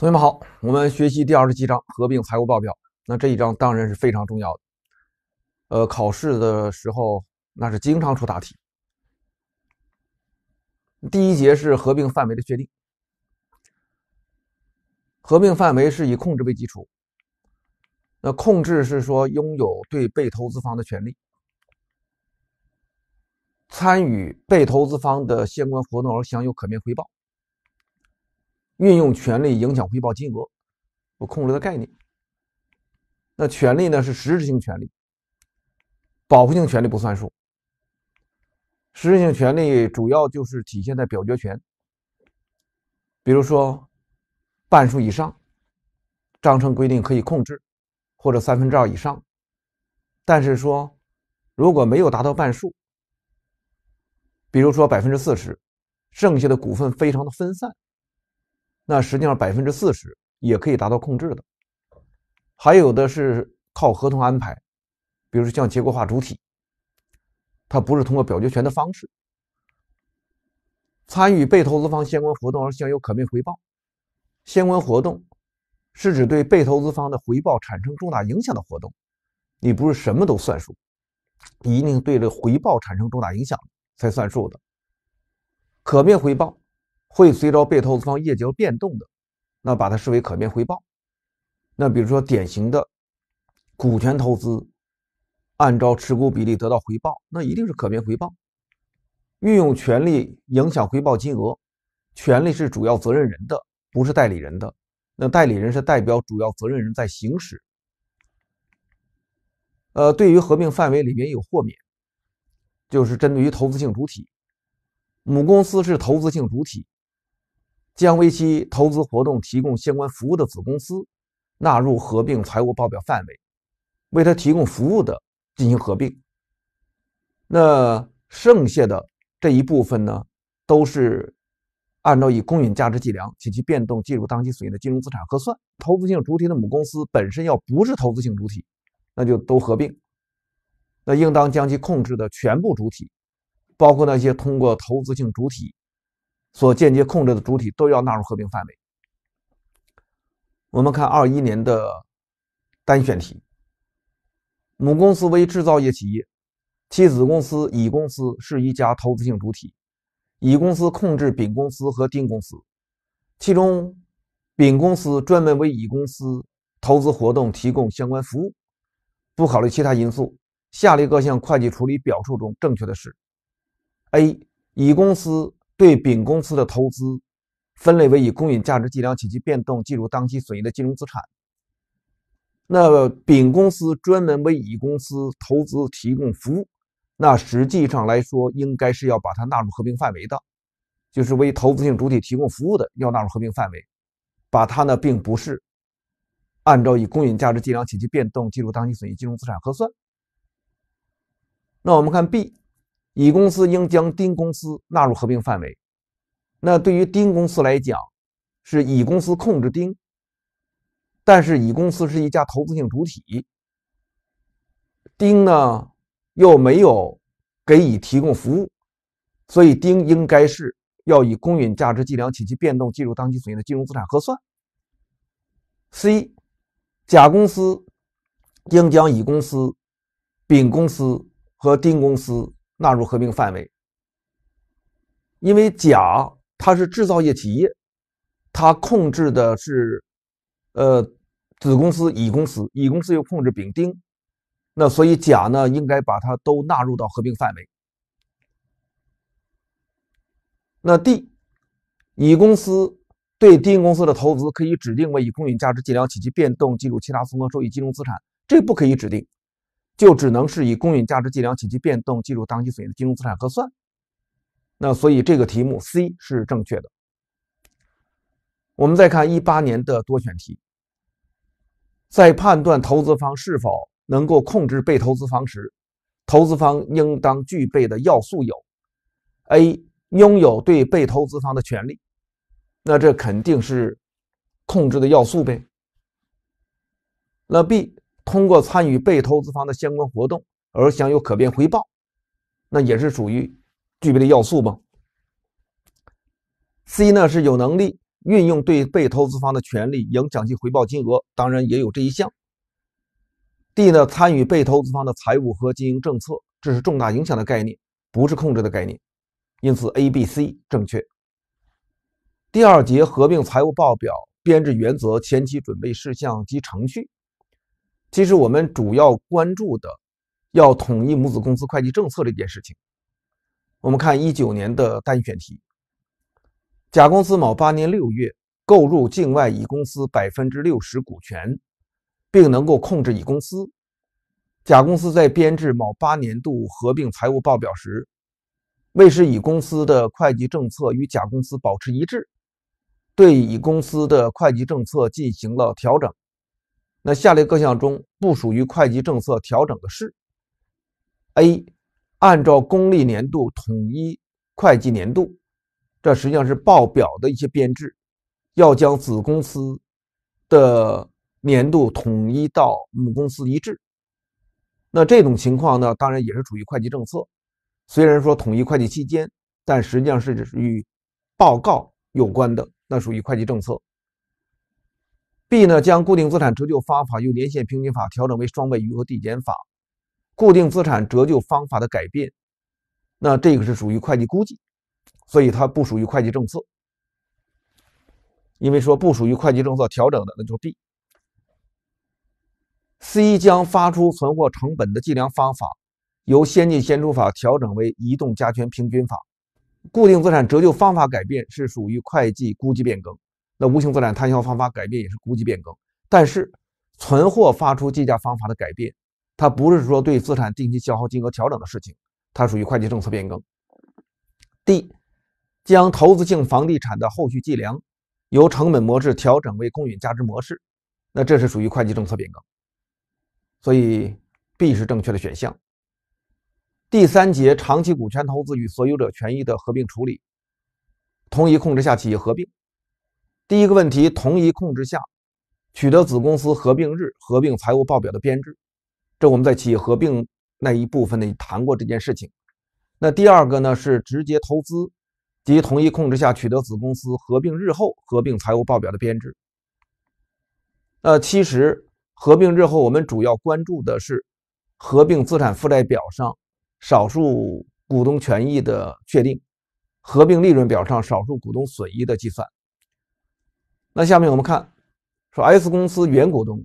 同学们好，我们学习第二十七章合并财务报表。那这一章当然是非常重要的，呃，考试的时候那是经常出大题。第一节是合并范围的确定，合并范围是以控制为基础。那控制是说拥有对被投资方的权利，参与被投资方的相关活动而享有可变回报。运用权力影响回报金额和控制的概念。那权力呢是实质性权力，保护性权力不算数。实质性权力主要就是体现在表决权，比如说半数以上，章程规定可以控制或者三分之二以上。但是说如果没有达到半数，比如说百分之四十，剩下的股份非常的分散。那实际上百分之四十也可以达到控制的，还有的是靠合同安排，比如说像结构化主体，它不是通过表决权的方式参与被投资方相关活动而享有可变回报。相关活动是指对被投资方的回报产生重大影响的活动，你不是什么都算数，一定对这个回报产生重大影响才算数的，可变回报。会随着被投资方业绩而变动的，那把它视为可变回报。那比如说典型的股权投资，按照持股比例得到回报，那一定是可变回报。运用权利影响回报金额，权利是主要责任人的，不是代理人的。那代理人是代表主要责任人在行使。呃，对于合并范围里面有豁免，就是针对于投资性主体，母公司是投资性主体。将为其投资活动提供相关服务的子公司纳入合并财务报表范围，为它提供服务的进行合并。那剩下的这一部分呢，都是按照以公允价值计量及其变动计入当期损益的金融资产核算。投资性主体的母公司本身要不是投资性主体，那就都合并。那应当将其控制的全部主体，包括那些通过投资性主体。所间接控制的主体都要纳入合并范围。我们看二一年的单选题：母公司为制造业企业，其子公司乙公司是一家投资性主体，乙公司控制丙公司和丁公司，其中丙公司专门为乙公司投资活动提供相关服务。不考虑其他因素，下列各项会计处理表述中正确的是：A. 乙公司对丙公司的投资，分类为以公允价值计量且其变动计入当期损益的金融资产。那丙公司专门为乙公司投资提供服务，那实际上来说，应该是要把它纳入合并范围的，就是为投资性主体提供服务的要纳入合并范围，把它呢并不是按照以公允价值计量且其变动计入当期损益金融资产核算。那我们看 B。乙公司应将丁公司纳入合并范围。那对于丁公司来讲，是乙公司控制丁，但是乙公司是一家投资性主体。丁呢又没有给乙提供服务，所以丁应该是要以公允价值计量其变动，计入当期损益的金融资产核算。C，甲公司应将乙公司、丙公司和丁公司。纳入合并范围，因为甲它是制造业企业，它控制的是呃子公司乙公司，乙公司又控制丙丁，那所以甲呢应该把它都纳入到合并范围。那 D 乙公司对丁公司的投资可以指定为以公允价值计量及其变动计入其他综合收益金融资产，这不可以指定。就只能是以公允价值计量体其变动计入当期损益的金融资产核算。那所以这个题目 C 是正确的。我们再看一八年的多选题，在判断投资方是否能够控制被投资方时，投资方应当具备的要素有：A. 拥有对被投资方的权利。那这肯定是控制的要素呗。那 B。通过参与被投资方的相关活动而享有可变回报，那也是属于具备的要素吗？C 呢是有能力运用对被投资方的权利，影响其回报金额，当然也有这一项。D 呢参与被投资方的财务和经营政策，这是重大影响的概念，不是控制的概念，因此 A、B、C 正确。第二节合并财务报表编制原则、前期准备事项及程序。其实我们主要关注的，要统一母子公司会计政策这件事情。我们看一九年的单选题：甲公司某八年六月购入境外乙公司百分之六十股权，并能够控制乙公司。甲公司在编制某八年度合并财务报表时，为使乙公司的会计政策与甲公司保持一致，对乙公司的会计政策进行了调整。那下列各项中不属于会计政策调整的是：A，按照公历年度统一会计年度，这实际上是报表的一些编制，要将子公司的年度统一到母公司一致。那这种情况呢，当然也是属于会计政策。虽然说统一会计期间，但实际上是与报告有关的，那属于会计政策。B 呢，将固定资产折旧方法由年限平均法调整为双倍余额递减法，固定资产折旧方法的改变，那这个是属于会计估计，所以它不属于会计政策。因为说不属于会计政策调整的，那就是 B。C 将发出存货成本的计量方法由先进先出法调整为移动加权平均法，固定资产折旧方法改变是属于会计估计变更。那无形资产摊销方法改变也是估计变更，但是存货发出计价方法的改变，它不是说对资产定期消耗金额调整的事情，它属于会计政策变更。D 将投资性房地产的后续计量由成本模式调整为公允价值模式，那这是属于会计政策变更，所以 B 是正确的选项。第三节长期股权投资与所有者权益的合并处理，同一控制下企业合并。第一个问题，同一控制下取得子公司合并日合并财务报表的编制，这我们在企业合并那一部分呢谈过这件事情。那第二个呢，是直接投资及同一控制下取得子公司合并日后合并财务报表的编制。呃，其实合并日后，我们主要关注的是合并资产负债表上少数股东权益的确定，合并利润表上少数股东损益的计算。那下面我们看，说 S 公司原股东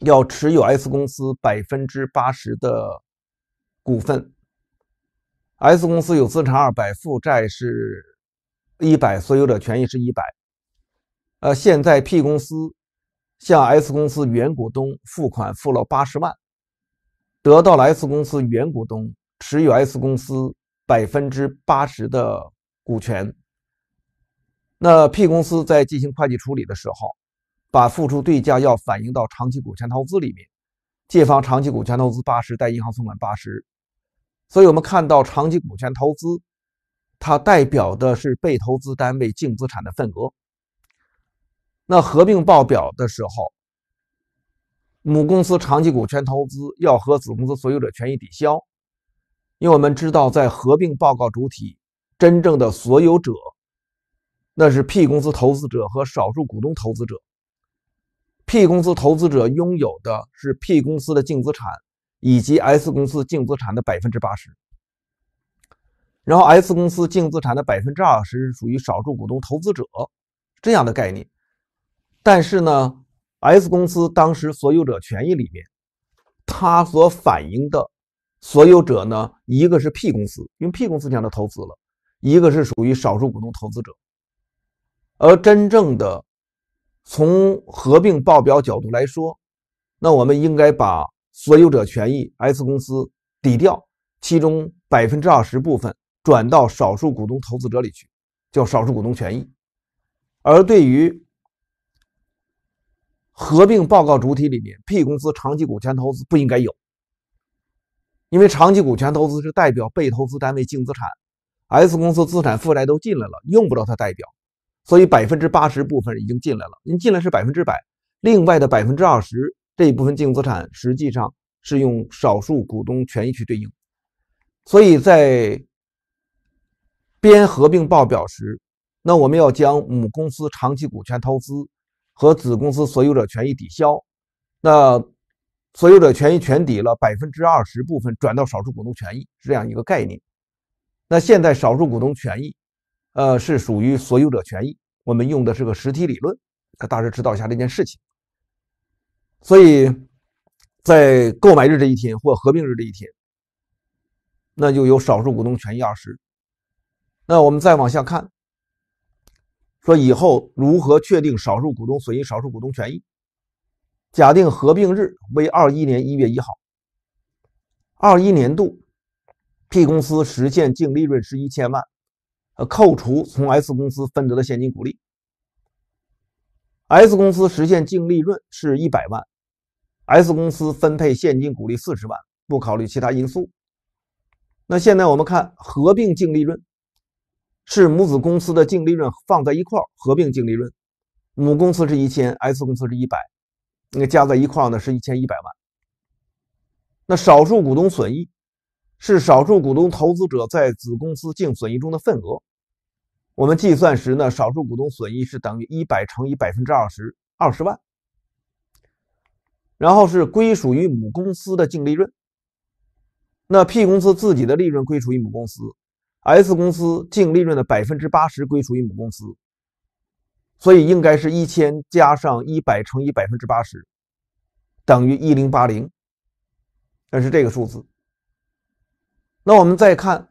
要持有 S 公司百分之八十的股份，S 公司有资产二百，负债是一百，所有者权益是一百。呃，现在 P 公司向 S 公司原股东付款付了八十万，得到了 S 公司原股东持有 S 公司百分之八十的股权。那 P 公司在进行会计处理的时候，把付出对价要反映到长期股权投资里面，借方长期股权投资八十，贷银行存款八十。所以我们看到长期股权投资，它代表的是被投资单位净资产的份额。那合并报表的时候，母公司长期股权投资要和子公司所有者权益抵消，因为我们知道在合并报告主体真正的所有者。那是 P 公司投资者和少数股东投资者。P 公司投资者拥有的是 P 公司的净资产以及 S 公司净资产的百分之八十，然后 S 公司净资产的百分之二十属于少数股东投资者这样的概念。但是呢，S 公司当时所有者权益里面，它所反映的所有者呢，一个是 P 公司，因为 P 公司向它投资了，一个是属于少数股东投资者。而真正的从合并报表角度来说，那我们应该把所有者权益 S 公司抵掉，其中百分之二十部分转到少数股东投资者里去，叫少数股东权益。而对于合并报告主体里面 P 公司长期股权投资不应该有，因为长期股权投资是代表被投资单位净资产，S 公司资产负债都进来了，用不着它代表。所以百分之八十部分已经进来了，您进来是百分之百，另外的百分之二十这一部分净资产实际上是用少数股东权益去对应，所以在编合并报表时，那我们要将母公司长期股权投资和子公司所有者权益抵消，那所有者权益全抵了百分之二十部分转到少数股东权益是这样一个概念，那现在少数股东权益。呃，是属于所有者权益，我们用的是个实体理论，可大致指导下这件事情。所以，在购买日这一天或合并日这一天，那就有少数股东权益二十。那我们再往下看，说以后如何确定少数股东损益、少数股东权益。假定合并日为二一年一月一号，二一年度，P 公司实现净利润是一千万。扣除从 S 公司分得的现金股利，S 公司实现净利润是一百万，S 公司分配现金股利四十万，不考虑其他因素。那现在我们看合并净利润，是母子公司的净利润放在一块合并净利润，母公司是一千，S 公司是一百，那加在一块呢是一千一百万。那少数股东损益是少数股东投资者在子公司净损益中的份额。我们计算时呢，少数股东损益是等于一百乘以百分之二十二十万，然后是归属于母公司的净利润。那 P 公司自己的利润归属于母公司，S 公司净利润的百分之八十归属于母公司，所以应该是一千加上一百乘以百分之八十，等于一零八零，那是这个数字。那我们再看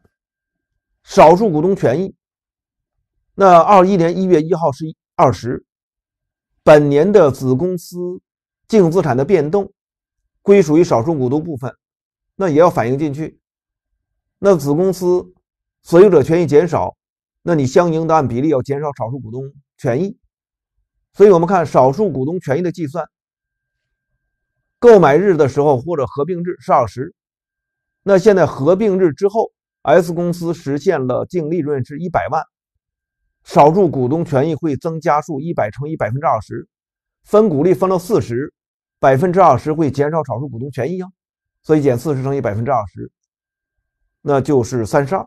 少数股东权益。那二一年一月一号是二十，本年的子公司净资产的变动，归属于少数股东部分，那也要反映进去。那子公司所有者权益减少，那你相应的按比例要减少少数股东权益。所以我们看少数股东权益的计算，购买日的时候或者合并日是二十，那现在合并日之后，S 公司实现了净利润是一百万。少数股东权益会增加数一百乘以百分之二十，分股利分到四十，百分之二十会减少少数股东权益啊，所以减四十乘以百分之二十，那就是三十二。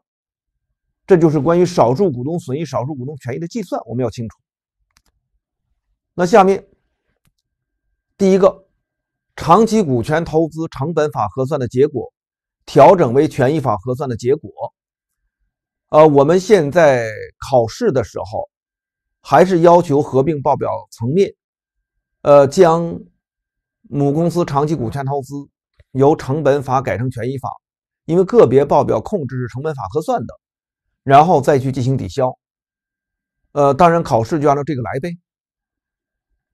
这就是关于少数股东损益、少数股东权益的计算，我们要清楚。那下面第一个，长期股权投资成本法核算的结果调整为权益法核算的结果。呃，我们现在考试的时候，还是要求合并报表层面，呃，将母公司长期股权投资由成本法改成权益法，因为个别报表控制是成本法核算的，然后再去进行抵消。呃，当然考试就按照这个来呗。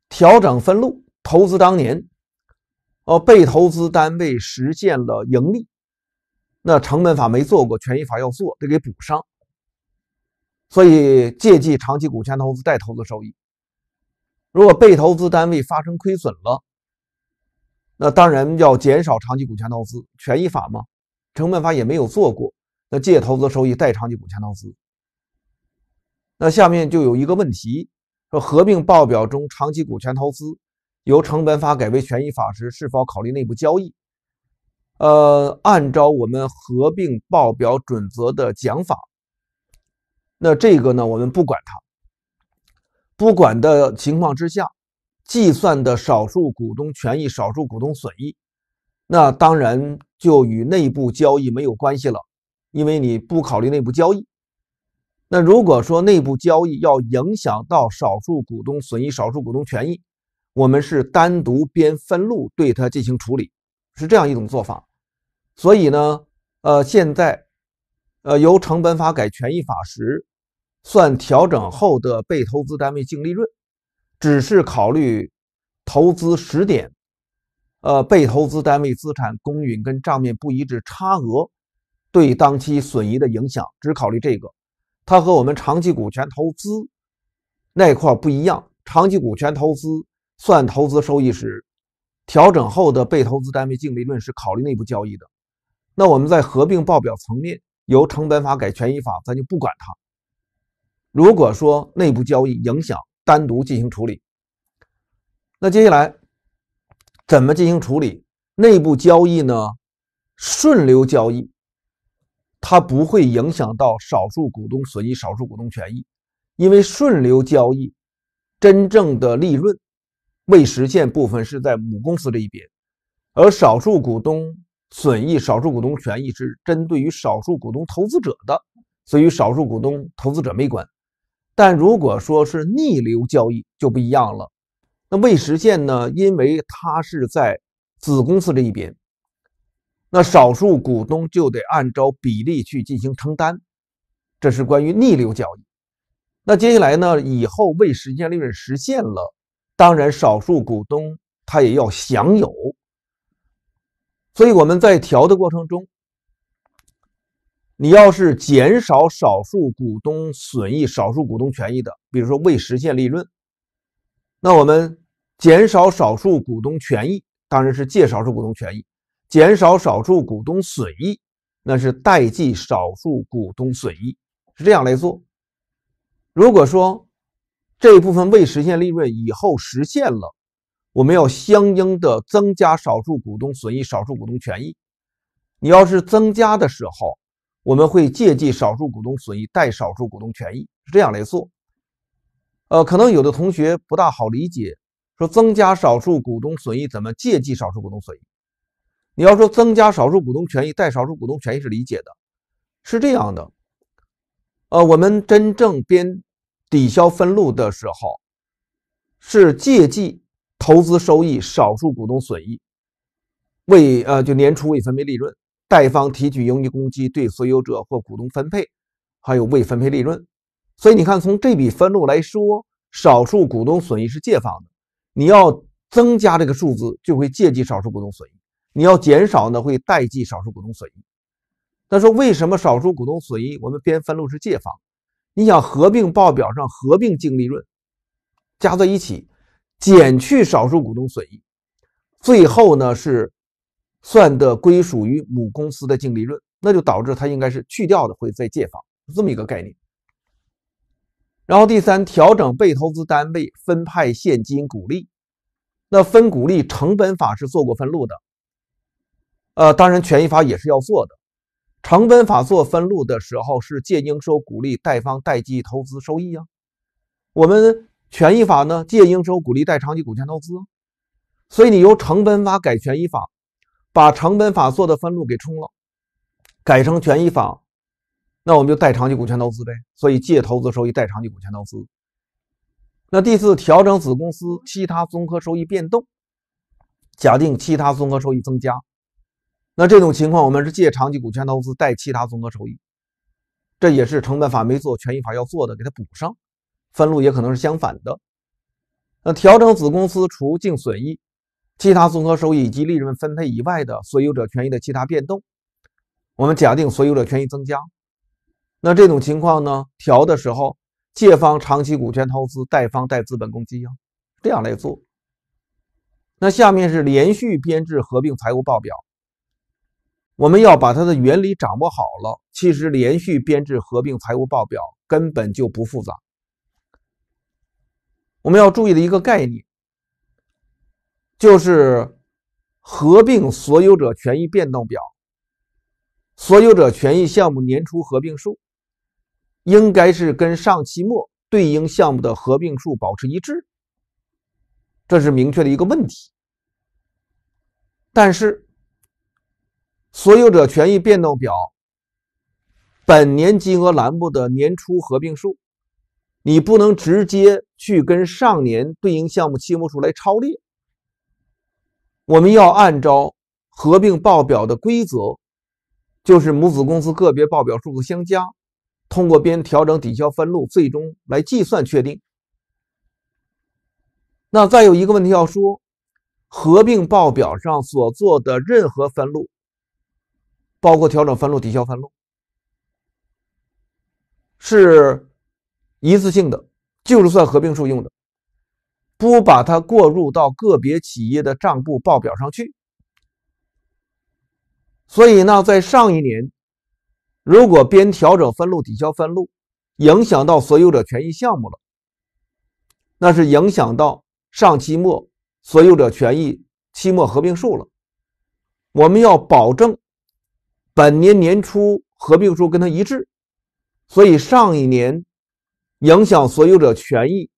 调整分录，投资当年，呃，被投资单位实现了盈利。那成本法没做过，权益法要做，得给补上。所以借记长期股权投资带投资收益。如果被投资单位发生亏损了，那当然要减少长期股权投资权益法嘛，成本法也没有做过，那借投资收益带长期股权投资。那下面就有一个问题：说合并报表中长期股权投资由成本法改为权益法时，是否考虑内部交易？呃，按照我们合并报表准则的讲法，那这个呢，我们不管它。不管的情况之下，计算的少数股东权益、少数股东损益，那当然就与内部交易没有关系了，因为你不考虑内部交易。那如果说内部交易要影响到少数股东损益、少数股东权益，我们是单独编分录对它进行处理，是这样一种做法。所以呢，呃，现在，呃，由成本法改权益法时，算调整后的被投资单位净利润，只是考虑投资时点，呃，被投资单位资产公允跟账面不一致差额对当期损益的影响，只考虑这个。它和我们长期股权投资那块不一样，长期股权投资算投资收益时，调整后的被投资单位净利润是考虑内部交易的。那我们在合并报表层面由成本法改权益法，咱就不管它。如果说内部交易影响，单独进行处理。那接下来怎么进行处理内部交易呢？顺流交易，它不会影响到少数股东损益、少数股东权益，因为顺流交易真正的利润未实现部分是在母公司这一边，而少数股东。损益少数股东权益是针对于少数股东投资者的，所以与少数股东投资者没关。但如果说是逆流交易就不一样了，那未实现呢？因为它是在子公司这一边，那少数股东就得按照比例去进行承担。这是关于逆流交易。那接下来呢？以后未实现利润实现了，当然少数股东他也要享有。所以我们在调的过程中，你要是减少少数股东损益、少数股东权益的，比如说未实现利润，那我们减少少数股东权益，当然是借少数股东权益；减少少数股东损益，那是代记少数股东损益，是这样来做。如果说这一部分未实现利润以后实现了，我们要相应的增加少数股东损益、少数股东权益。你要是增加的时候，我们会借记少数股东损益，贷少数股东权益，是这样来做。呃，可能有的同学不大好理解，说增加少数股东损益怎么借记少数股东损益？你要说增加少数股东权益，贷少数股东权益是理解的，是这样的。呃，我们真正编抵消分录的时候，是借记。投资收益、少数股东损益、未呃就年初未分配利润，贷方提取盈余公积，对所有者或股东分配，还有未分配利润。所以你看，从这笔分录来说，少数股东损益是借方的。你要增加这个数字，就会借记少数股东损益；你要减少呢，会代记少数股东损益。他说：“为什么少数股东损益我们编分录是借方？你想合并报表上合并净利润加在一起。”减去少数股东损益，最后呢是算的归属于母公司的净利润，那就导致它应该是去掉的，会再借方，这么一个概念。然后第三，调整被投资单位分派现金股利，那分股利成本法是做过分录的，呃，当然权益法也是要做的。成本法做分录的时候是借应收股利，贷方贷记投资收益啊，我们。权益法呢，借应收股利贷长期股权投资，所以你由成本法改权益法，把成本法做的分录给冲了，改成权益法，那我们就贷长期股权投资呗，所以借投资收益贷长期股权投资。那第四，调整子公司其他综合收益变动，假定其他综合收益增加，那这种情况我们是借长期股权投资贷其他综合收益，这也是成本法没做，权益法要做的，给它补上。分录也可能是相反的。那调整子公司除净损益、其他综合收益以及利润分配以外的所有者权益的其他变动，我们假定所有者权益增加。那这种情况呢，调的时候借方长期股权投资，贷方贷资本公积啊，这样来做。那下面是连续编制合并财务报表，我们要把它的原理掌握好了。其实连续编制合并财务报表根本就不复杂。我们要注意的一个概念，就是合并所有者权益变动表所有者权益项目年初合并数，应该是跟上期末对应项目的合并数保持一致，这是明确的一个问题。但是，所有者权益变动表本年金额栏目的年初合并数。你不能直接去跟上年对应项目期末数来超列，我们要按照合并报表的规则，就是母子公司个别报表数字相加，通过编调整抵消分录，最终来计算确定。那再有一个问题要说，合并报表上所做的任何分录，包括调整分录、抵消分录，是。一次性的就是算合并数用的，不把它过入到个别企业的账簿报表上去。所以呢，在上一年，如果边调整分录抵消分录，影响到所有者权益项目了，那是影响到上期末所有者权益期末合并数了。我们要保证本年年初合并数跟它一致，所以上一年。影响所有者权益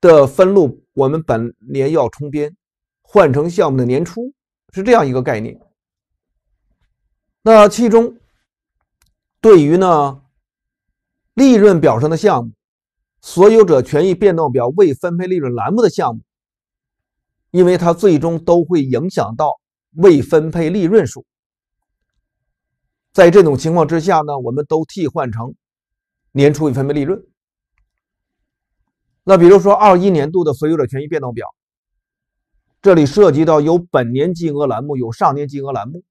的分录，我们本年要冲编，换成项目的年初，是这样一个概念。那其中，对于呢，利润表上的项目，所有者权益变动表未分配利润栏目的项目，因为它最终都会影响到未分配利润数，在这种情况之下呢，我们都替换成年初已分配利润。那比如说二一年度的所有者权益变动表，这里涉及到有本年金额栏目，有上年金额栏目。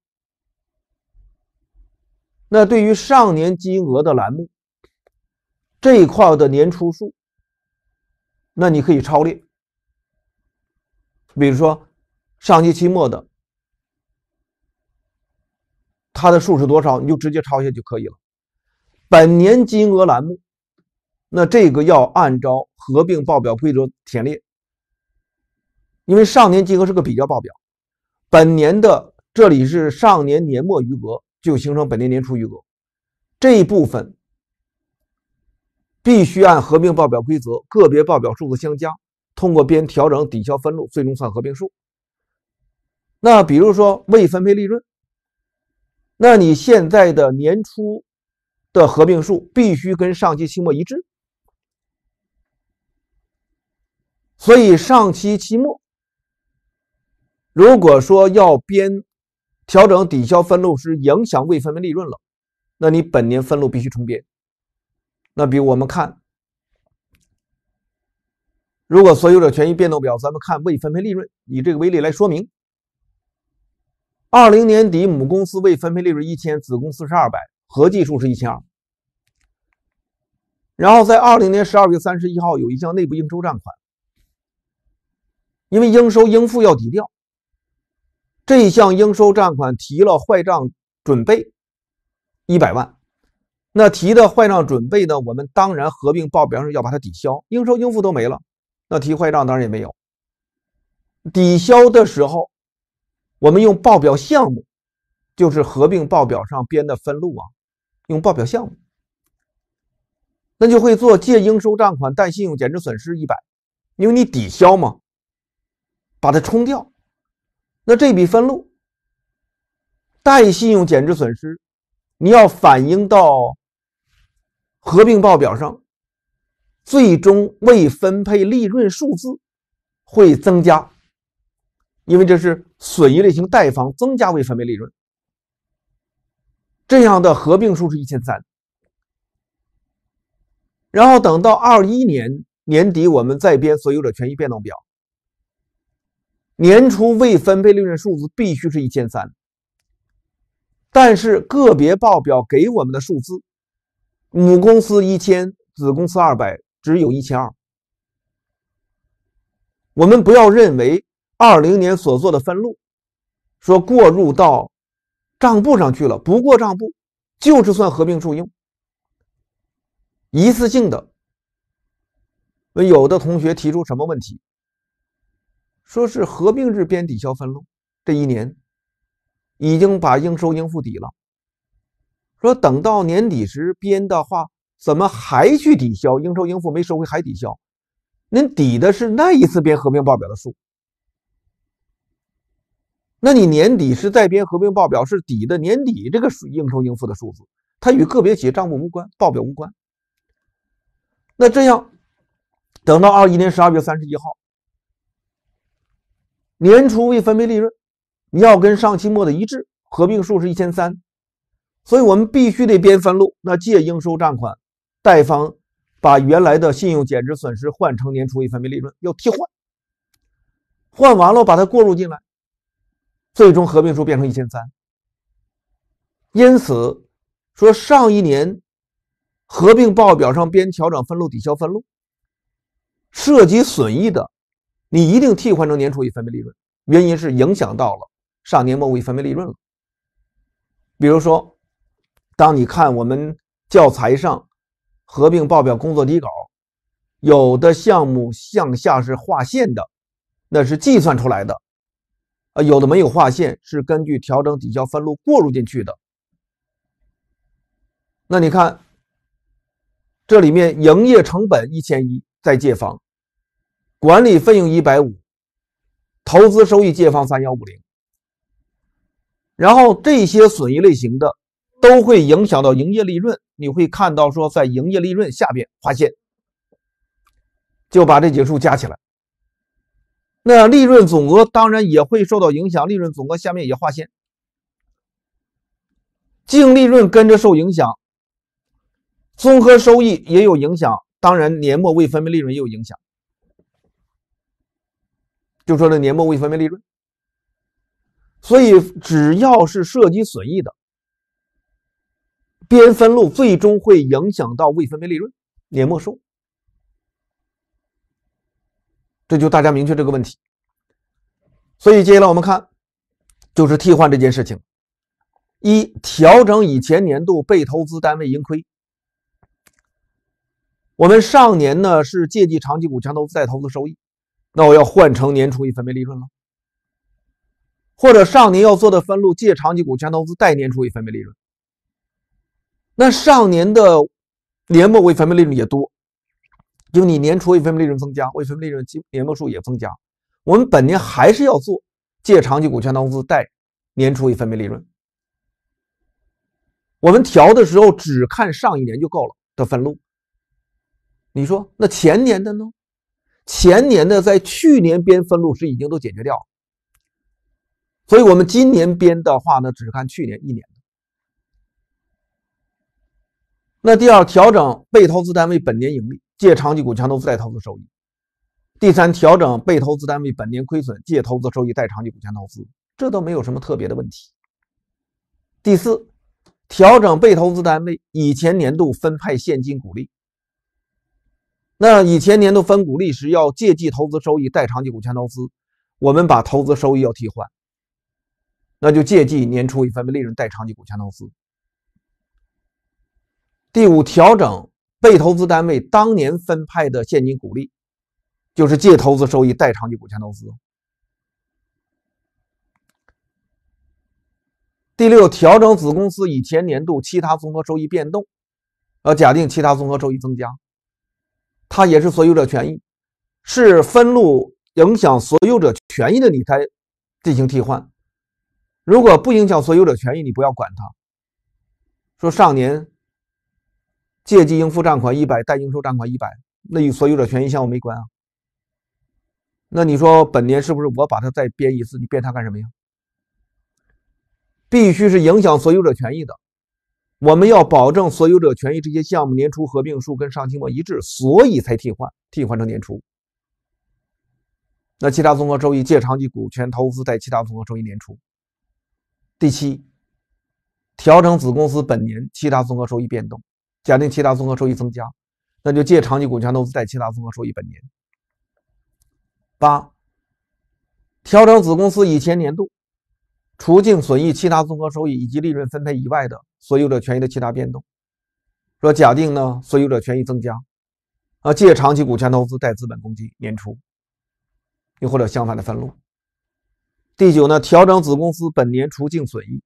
那对于上年金额的栏目这一块的年初数，那你可以抄列。比如说上期期末的它的数是多少，你就直接抄下就可以了。本年金额栏目。那这个要按照合并报表规则填列，因为上年金额是个比较报表，本年的这里是上年年末余额就形成本年年初余额，这一部分必须按合并报表规则个别报表数字相加，通过编调整抵消分录，最终算合并数。那比如说未分配利润，那你现在的年初的合并数必须跟上期期末一致。所以，上期期末，如果说要编调整抵消分录时影响未分配利润了，那你本年分录必须重编。那比如我们看，如果所有者权益变动表，咱们看未分配利润，以这个为例来说明。二零年底，母公司未分配利润一千，子公司是二百，合计数是一千二。然后在二零年十二月三十一号有一项内部应收账款。因为应收应付要抵掉，这项应收账款提了坏账准备一百万，那提的坏账准备呢？我们当然合并报表上要把它抵消，应收应付都没了，那提坏账当然也没有。抵消的时候，我们用报表项目，就是合并报表上编的分录啊，用报表项目，那就会做借应收账款，贷信用减值损失一百，因为你抵消嘛。把它冲掉，那这笔分录，贷信用减值损失，你要反映到合并报表上，最终未分配利润数字会增加，因为这是损益类型，贷方增加未分配利润。这样的合并数是一千三，然后等到二一年年底，我们再编所有者权益变动表。年初未分配利润数字必须是一千三，但是个别报表给我们的数字，母公司一千，子公司二百，只有一千二。我们不要认为二零年所做的分录说过入到账簿上去了，不过账簿就是算合并数用，一次性的。有的同学提出什么问题？说是合并日编抵消分录，这一年已经把应收应付抵了。说等到年底时编的话，怎么还去抵消应收应付没收回还抵消？您抵的是那一次编合并报表的数。那你年底是在编合并报表，是抵的年底这个属应收应付的数字，它与个别企业账目无关，报表无关。那这样，等到二一年十二月三十一号。年初未分配利润，你要跟上期末的一致，合并数是一千三，所以我们必须得编分录，那借应收账款，贷方把原来的信用减值损失换成年初未分配利润，要替换，换完了把它过入进来，最终合并数变成一千三。因此，说上一年合并报表上边调整分录，抵消分录，涉及损益的。你一定替换成年初已分配利润，原因是影响到了上年末未分配利润了。比如说，当你看我们教材上合并报表工作底稿，有的项目向下是划线的，那是计算出来的；啊，有的没有划线，是根据调整抵消分录过入进去的。那你看，这里面营业成本一千一再借方。管理费用一百五，投资收益借方三幺五零。然后这些损益类型的都会影响到营业利润，你会看到说在营业利润下边划线，就把这几个数加起来。那利润总额当然也会受到影响，利润总额下面也划线，净利润跟着受影响，综合收益也有影响，当然年末未分配利润也有影响。就说这年末未分配利润，所以只要是涉及损益的，边分录最终会影响到未分配利润年末收。这就大家明确这个问题。所以接下来我们看，就是替换这件事情，一调整以前年度被投资单位盈亏，我们上年呢是借记长期股权投资再投资收益。那我要换成年初一分配利润了，或者上年要做的分录：借长期股权投资，贷年初一分配利润。那上年的年末未分配利润也多，就你年初已分配利润增加，未分配利润年末数也增加。我们本年还是要做借长期股权投资，贷年初一分配利润。我们调的时候只看上一年就够了的分录。你说那前年的呢？前年呢，在去年编分录时已经都解决掉了，所以我们今年编的话呢，只是看去年一年。那第二，调整被投资单位本年盈利，借长期股权投资投资收益。第三，调整被投资单位本年亏损，借投资收益，贷长期股权投资，这都没有什么特别的问题。第四，调整被投资单位以前年度分派现金股利。那以前年度分股利时，要借记投资收益，贷长期股权投资。我们把投资收益要替换，那就借记年初已分配利润，贷长期股权投资。第五，调整被投资单位当年分派的现金股利，就是借投资收益，贷长期股权投资。第六，调整子公司以前年度其他综合收益变动，呃，假定其他综合收益增加。它也是所有者权益，是分录影响所有者权益的你才进行替换。如果不影响所有者权益，你不要管它。说上年借记应付账款一百，贷应收账款一百，那与所有者权益项目没关啊？那你说本年是不是我把它再编一次？你编它干什么呀？必须是影响所有者权益的。我们要保证所有者权益这些项目年初合并数跟上期末一致，所以才替换替换成年初。那其他综合收益借长期股权投资贷其他综合收益年初。第七，调整子公司本年其他综合收益变动。假定其他综合收益增加，那就借长期股权投资贷其他综合收益本年。八，调整子公司以前年度除净损益、其他综合收益以及利润分配以外的。所有者权益的其他变动，说假定呢，所有者权益增加，啊，借长期股权投资贷资本公积年初，又或者相反的分录。第九呢，调整子公司本年除净损益、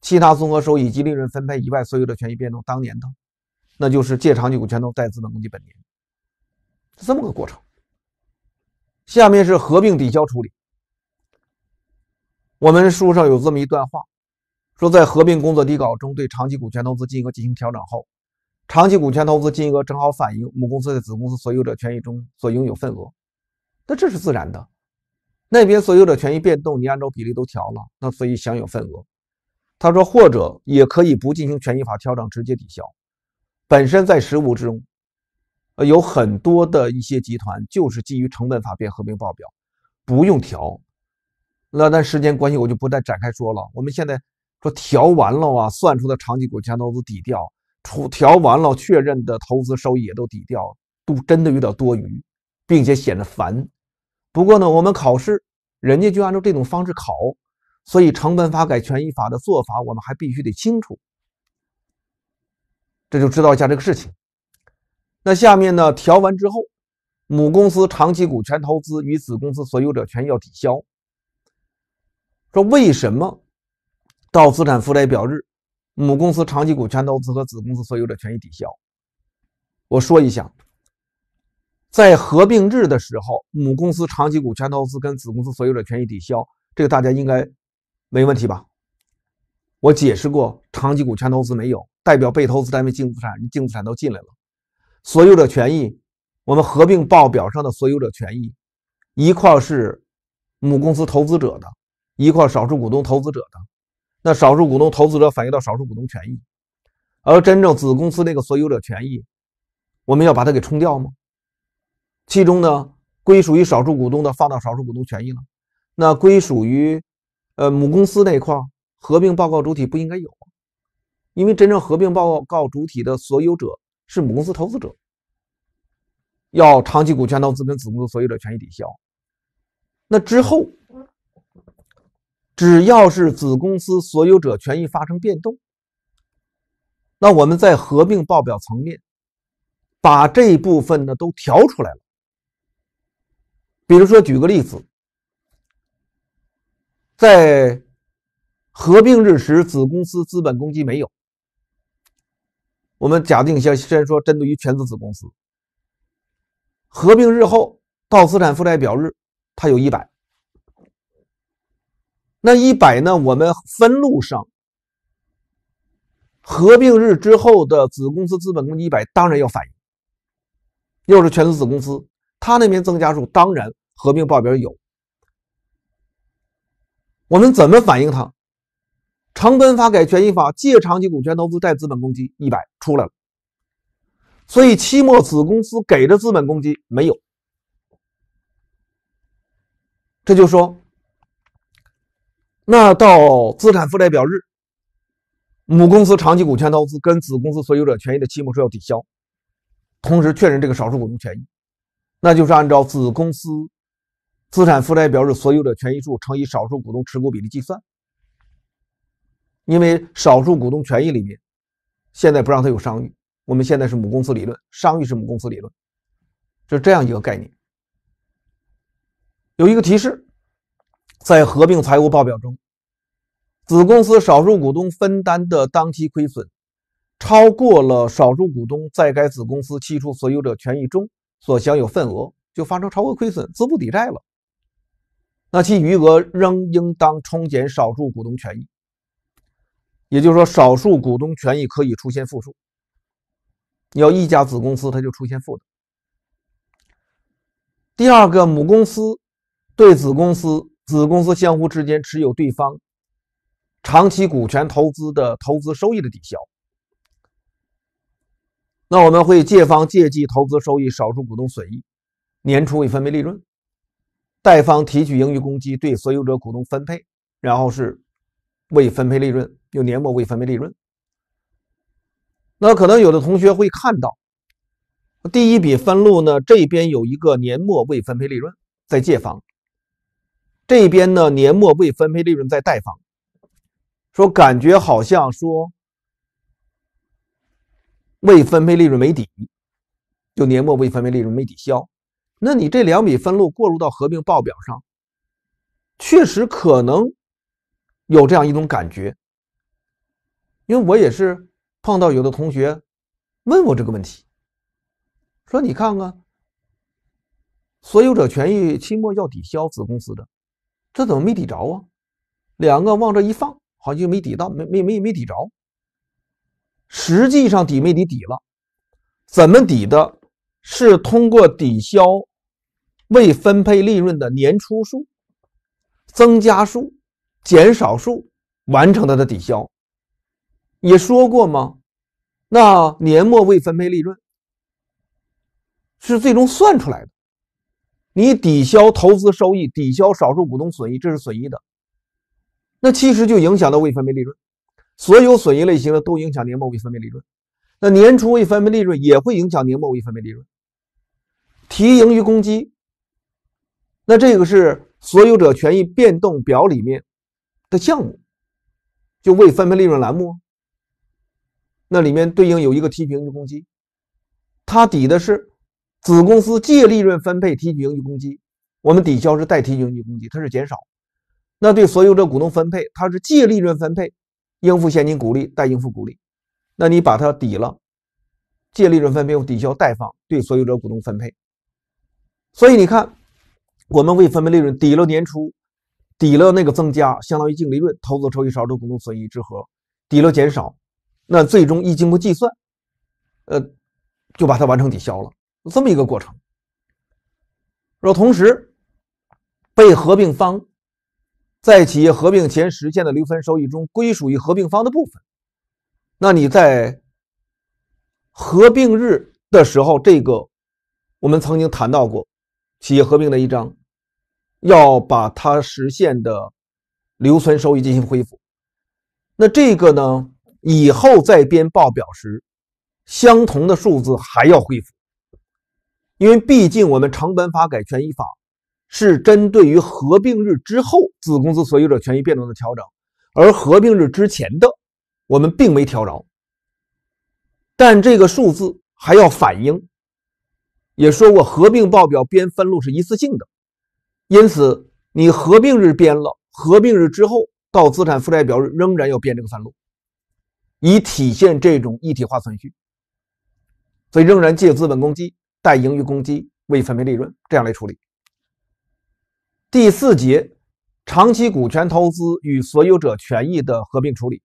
其他综合收益及利润分配以外所有者权益变动当年的，那就是借长期股权投资贷资本公积本年，是这么个过程。下面是合并抵消处理，我们书上有这么一段话。说在合并工作底稿中对长期股权投资金额进行调整后，长期股权投资金额正好反映母公司在子公司所有者权益中所拥有份额，那这是自然的。那边所有者权益变动，你按照比例都调了，那所以享有份额。他说，或者也可以不进行权益法调整，直接抵消。本身在实务之中，有很多的一些集团就是基于成本法变合并报表，不用调。那但时间关系，我就不再展开说了。我们现在。说调完了啊，算出的长期股权投资抵掉，出，调完了确认的投资收益也都抵掉，都真的有点多余，并且显得烦。不过呢，我们考试人家就按照这种方式考，所以成本法改权益法的做法，我们还必须得清楚。这就知道一下这个事情。那下面呢，调完之后，母公司长期股权投资与子公司所有者权益要抵消。说为什么？到资产负债表日，母公司长期股权投资和子公司所有者权益抵消。我说一下，在合并日的时候，母公司长期股权投资跟子公司所有者权益抵消，这个大家应该没问题吧？我解释过，长期股权投资没有代表被投资单位净资产，净资产都进来了。所有者权益，我们合并报表上的所有者权益，一块是母公司投资者的，一块少数股东投资者的。那少数股东投资者反映到少数股东权益，而真正子公司那个所有者权益，我们要把它给冲掉吗？其中呢，归属于少数股东的放到少数股东权益了，那归属于呃母公司那块，合并报告主体不应该有因为真正合并报告主体的所有者是母公司投资者，要长期股权到资本子公司所有者权益抵消，那之后。只要是子公司所有者权益发生变动，那我们在合并报表层面把这部分呢都调出来了。比如说，举个例子，在合并日时，子公司资本公积没有。我们假定先先说，针对于全资子公司，合并日后到资产负债表日，它有一百。那一百呢？我们分录上合并日之后的子公司资本公积一百，当然要反映。又是全资子公司，他那边增加数当然合并报表有。我们怎么反映它？成本法改权益法，借长期股权投资贷资本公积一百出来了。所以期末子公司给的资本公积没有。这就说。那到资产负债表日，母公司长期股权投资跟子公司所有者权益的期末数要抵消，同时确认这个少数股东权益，那就是按照子公司资产负债表日所有者权益数乘以少数股东持股比例计算。因为少数股东权益里面，现在不让它有商誉，我们现在是母公司理论，商誉是母公司理论，就是这样一个概念。有一个提示。在合并财务报表中，子公司少数股东分担的当期亏损超过了少数股东在该子公司期初所有者权益中所享有份额，就发生超额亏损，资不抵债了。那其余额仍应当冲减少数股东权益，也就是说，少数股东权益可以出现负数。要一家子公司，它就出现负的。第二个，母公司对子公司。子公司相互之间持有对方长期股权投资的投资收益的抵消，那我们会借方借记投资收益、少数股东损益、年初未分配利润，贷方提取盈余公积对所有者股东分配，然后是未分配利润有年末未分配利润。那可能有的同学会看到第一笔分录呢，这边有一个年末未分配利润在借方。这边呢，年末未分配利润在贷方，说感觉好像说未分配利润没抵，就年末未分配利润没抵消。那你这两笔分录过入到合并报表上，确实可能有这样一种感觉，因为我也是碰到有的同学问我这个问题，说你看看所有者权益期末要抵消子公司的。这怎么没抵着啊？两个往这一放，好像就没抵到，没没没没抵着。实际上抵没抵抵了？怎么抵的？是通过抵消未分配利润的年初数、增加数、减少数，完成它的抵消。也说过吗？那年末未分配利润是最终算出来的。你抵消投资收益，抵消少数股东损益，这是损益的，那其实就影响到未分配利润，所有损益类型的都影响年末未分配利润，那年初未分配利润也会影响年末未分配利润，提盈余公积，那这个是所有者权益变动表里面的项目，就未分配利润栏目，那里面对应有一个提平余公积，它抵的是。子公司借利润分配提取盈余公积，我们抵消是代提取盈余公积，它是减少。那对所有者股东分配，它是借利润分配，应付现金股利代应付股利。那你把它抵了，借利润分配又抵消贷方对所有者股东分配。所以你看，我们未分配利润抵了年初，抵了那个增加，相当于净利润投资收益少的股东损益之和，抵了减少，那最终一经过计算，呃，就把它完成抵消了。这么一个过程。若同时被合并方在企业合并前实现的留存收益中归属于合并方的部分，那你在合并日的时候，这个我们曾经谈到过企业合并的一章，要把它实现的留存收益进行恢复。那这个呢，以后再编报表时，相同的数字还要恢复。因为毕竟我们成本法改权益法，是针对于合并日之后子公司所有者权益变动的调整，而合并日之前的我们并没调着。但这个数字还要反映，也说过合并报表编分录是一次性的，因此你合并日编了，合并日之后到资产负债表仍然要编这个分录，以体现这种一体化存续。所以仍然借资本公积。再盈余公积未分配利润这样来处理。第四节，长期股权投资与所有者权益的合并处理。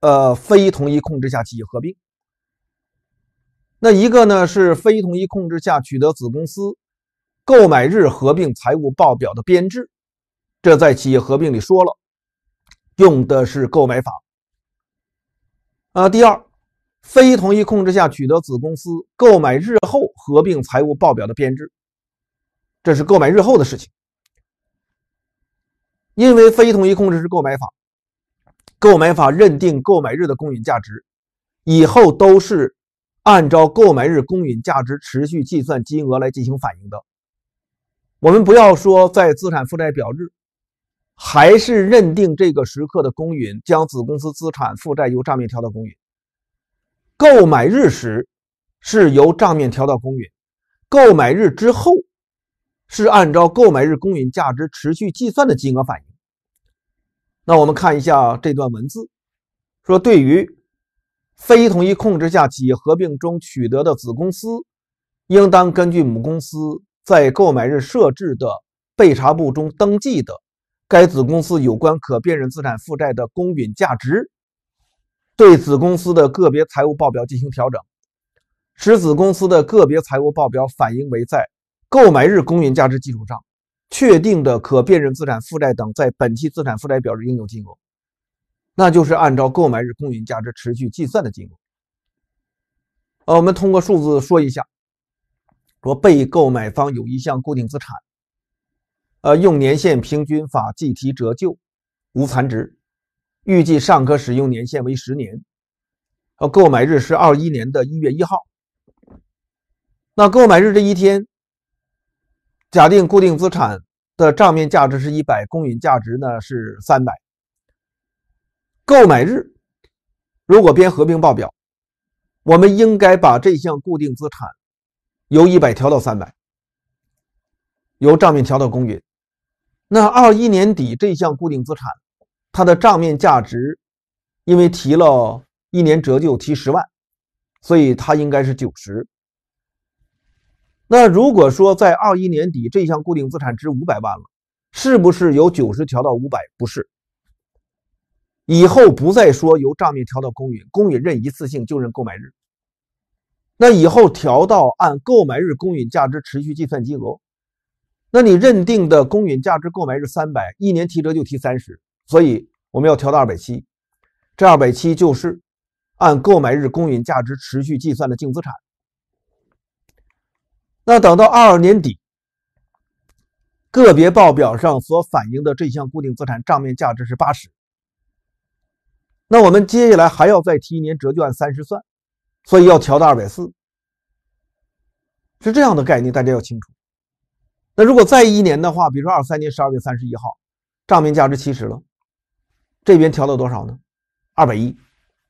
呃，非同一控制下企业合并，那一个呢是非同一控制下取得子公司，购买日合并财务报表的编制，这在企业合并里说了，用的是购买法。啊，第二。非同一控制下取得子公司，购买日后合并财务报表的编制，这是购买日后的事情。因为非同一控制是购买法，购买法认定购买日的公允价值，以后都是按照购买日公允价值持续计算金额来进行反映的。我们不要说在资产负债表日，还是认定这个时刻的公允，将子公司资产负债由账面调到公允。购买日时是由账面调到公允，购买日之后是按照购买日公允价值持续计算的金额反映。那我们看一下这段文字，说对于非同一控制下企业合并中取得的子公司，应当根据母公司在购买日设置的备查簿中登记的该子公司有关可辨认资产负债的公允价值。对子公司的个别财务报表进行调整，使子公司的个别财务报表反映为在购买日公允价值基础上确定的可辨认资产、负债等在本期资产负债表日应有金额，那就是按照购买日公允价值持续计算的金额。呃，我们通过数字说一下，说被购买方有一项固定资产，呃，用年限平均法计提折旧，无残值。预计尚可使用年限为十年，呃，购买日是二一年的一月一号。那购买日这一天，假定固定资产的账面价值是一百，公允价值呢是三百。购买日如果编合并报表，我们应该把这项固定资产由一百调到三百，由账面调到公允。那二一年底这项固定资产。它的账面价值，因为提了一年折旧提十万，所以它应该是九十。那如果说在二一年底这项固定资产值五百万了，是不是由九十调到五百？不是，以后不再说由账面调到公允，公允认一次性就认购买日。那以后调到按购买日公允价值持续计算金额，那你认定的公允价值购买日三百，一年提折就提三十。所以我们要调到二百七，这二百七就是按购买日公允价值持续计算的净资产。那等到二二年底，个别报表上所反映的这项固定资产账面价值是八十。那我们接下来还要再提一年折旧，按三十算，所以要调到二百四，是这样的概念，大家要清楚。那如果再一年的话，比如说二三年十二月三十一号，账面价值七十了。这边调到多少呢？二百一，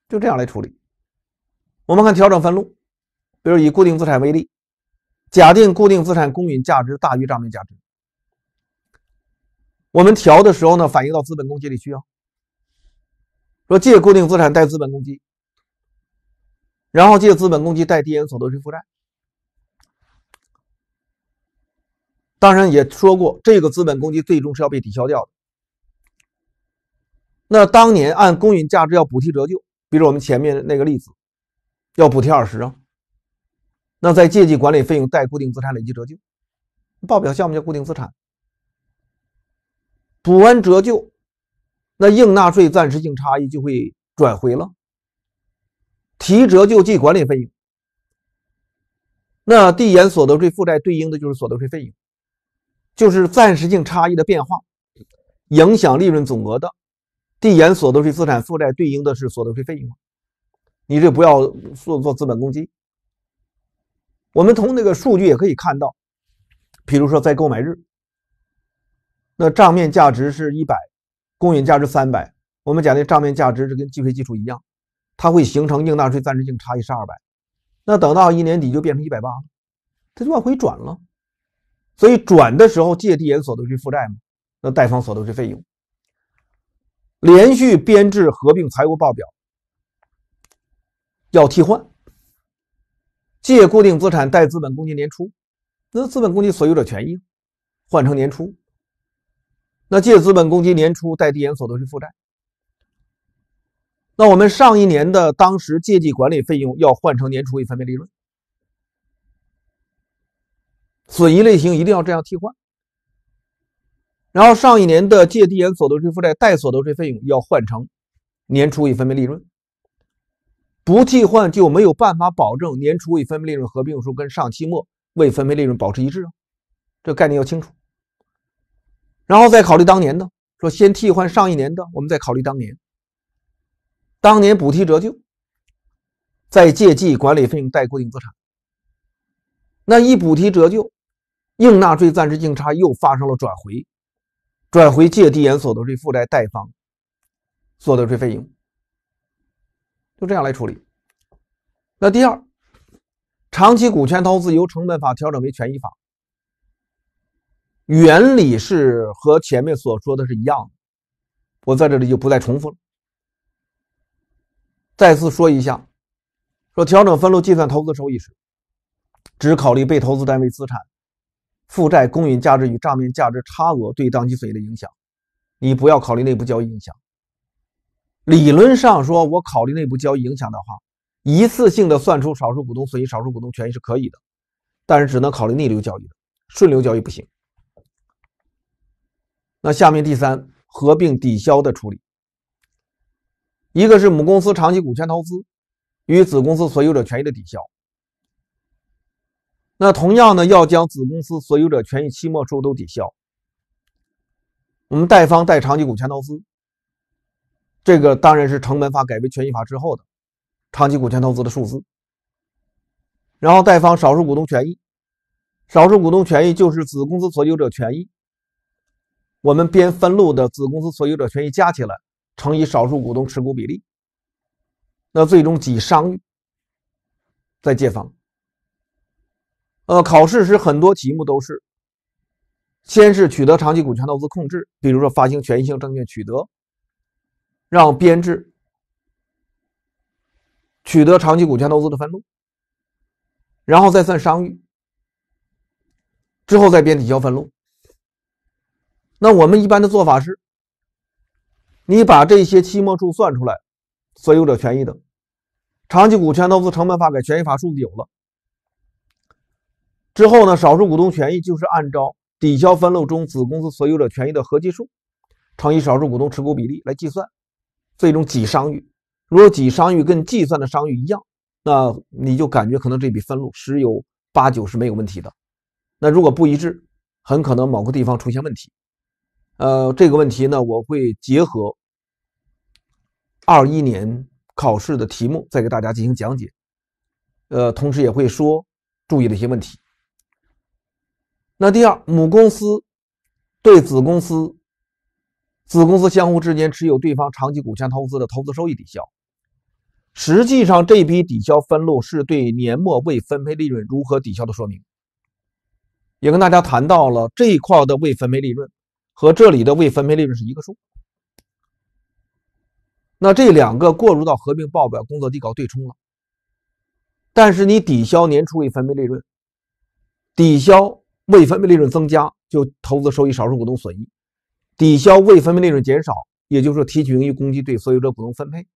就这样来处理。我们看调整分录，比如以固定资产为例，假定固定资产公允价值大于账面价值，我们调的时候呢，反映到资本公积里去啊。说借固定资产，贷资本公积，然后借资本公积，贷递延所得税负债。当然也说过，这个资本公积最终是要被抵消掉的。那当年按公允价值要补贴折旧，比如我们前面那个例子，要补贴二十啊。那在借记管理费用，贷固定资产累计折旧，报表项目叫固定资产。补完折旧，那应纳税暂时性差异就会转回了。提折旧记管理费用，那递延所得税负债对应的就是所得税费用，就是暂时性差异的变化，影响利润总额的。递延所得税资产负债对应的是所得税费用，你这不要做做资本公积。我们从那个数据也可以看到，比如说在购买日，那账面价值是一百，公允价值三百。我们讲的账面价值是跟计税基础一样，它会形成应纳税暂时性差异是二百，那等到一年底就变成一百八了，它就往回转了。所以转的时候借递延所得税负债嘛，那贷方所得税费用。连续编制合并财务报表，要替换借固定资产贷资本公积年初，那资本公积所有者权益换成年初。那借资本公积年初贷递延所得税负债。那我们上一年的当时借记管理费用要换成年初未分配利润。损益类型一定要这样替换。然后上一年的借地延所得税负债代所得税费用要换成年初未分配利润，不替换就没有办法保证年初未分配利润合并数跟上期末未分配利润保持一致，这概念要清楚。然后再考虑当年的，说先替换上一年的，我们再考虑当年，当年补贴折旧，再借记管理费用代固定资产。那一补提折旧，应纳税暂时净差又发生了转回。转回借递延所得税负债贷方，所得税费用，就这样来处理。那第二，长期股权投资由成本法调整为权益法，原理是和前面所说的是一样的，我在这里就不再重复了。再次说一下，说调整分录计算投资收益时，只考虑被投资单位资产。负债公允价值与账面价值差额对当期损益的影响，你不要考虑内部交易影响。理论上说，我考虑内部交易影响的话，一次性的算出少数股东损益、少数股东权益是可以的，但是只能考虑逆流交易的，顺流交易不行。那下面第三，合并抵消的处理，一个是母公司长期股权投资与子公司所有者权益的抵消。那同样呢，要将子公司所有者权益期末入都抵消。我们贷方贷长期股权投资，这个当然是成本法改为权益法之后的长期股权投资的数字。然后贷方少数股东权益，少数股东权益就是子公司所有者权益，我们编分录的子公司所有者权益加起来乘以少数股东持股比例，那最终几商誉，在借方。呃，考试时很多题目都是，先是取得长期股权投资控制，比如说发行权益性证券取得，让编制取得长期股权投资的分录，然后再算商誉，之后再编抵消分录。那我们一般的做法是，你把这些期末数算出来，所有者权益的长期股权投资成本法给权益法数据有了。之后呢，少数股东权益就是按照抵消分录中子公司所有者权益的合计数，乘以少数股东持股比例来计算。最终挤商誉，如果挤商誉跟计算的商誉一样，那你就感觉可能这笔分录十有八九是没有问题的。那如果不一致，很可能某个地方出现问题。呃，这个问题呢，我会结合二一年考试的题目再给大家进行讲解。呃，同时也会说注意的一些问题。那第二，母公司对子公司、子公司相互之间持有对方长期股权投资的投资收益抵消，实际上这笔抵消分录是对年末未分配利润如何抵消的说明。也跟大家谈到了这一块的未分配利润和这里的未分配利润是一个数。那这两个过入到合并报表工作底稿对冲了，但是你抵消年初未分配利润，抵消。未分配利润增加，就投资收益、少数股东损益，抵消未分配利润减少，也就是说提取盈余公积对所有者股东分配，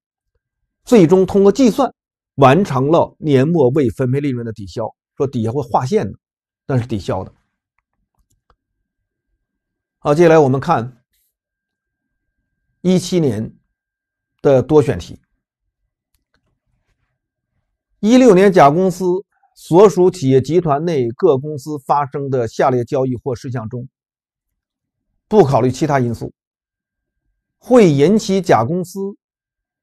最终通过计算完成了年末未分配利润的抵消。说底下会划线的，那是抵消的。好，接下来我们看一七年的多选题。一六年，甲公司。所属企业集团内各公司发生的下列交易或事项中，不考虑其他因素，会引起甲公司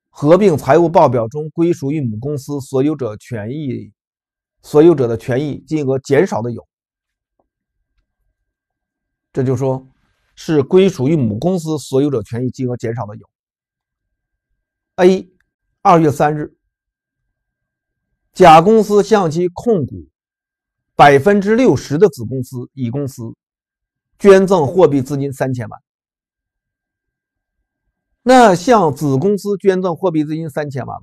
合并财务报表中归属于母公司所有者权益所有者的权益金额减少的有，这就说是归属于母公司所有者权益金额减少的有。A，二月三日。甲公司向其控股百分之六十的子公司乙公司捐赠货币资金三千万，那向子公司捐赠货币资金三千万，